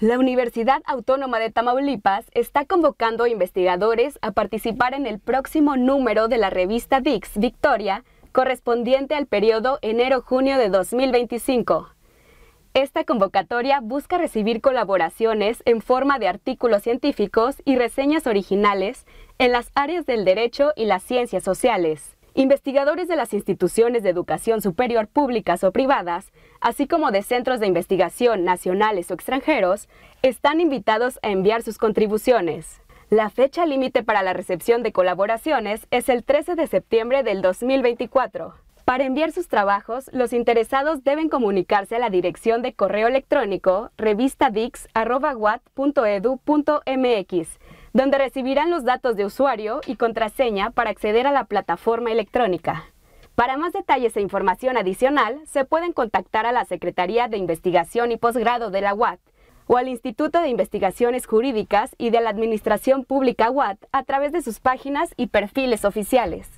La Universidad Autónoma de Tamaulipas está convocando a investigadores a participar en el próximo número de la revista Dix Victoria, correspondiente al periodo enero-junio de 2025. Esta convocatoria busca recibir colaboraciones en forma de artículos científicos y reseñas originales en las áreas del derecho y las ciencias sociales. Investigadores de las instituciones de educación superior públicas o privadas, así como de centros de investigación nacionales o extranjeros, están invitados a enviar sus contribuciones. La fecha límite para la recepción de colaboraciones es el 13 de septiembre del 2024. Para enviar sus trabajos, los interesados deben comunicarse a la dirección de correo electrónico revistadix.edu.mx donde recibirán los datos de usuario y contraseña para acceder a la plataforma electrónica. Para más detalles e información adicional, se pueden contactar a la Secretaría de Investigación y Posgrado de la UAT o al Instituto de Investigaciones Jurídicas y de la Administración Pública UAT a través de sus páginas y perfiles oficiales.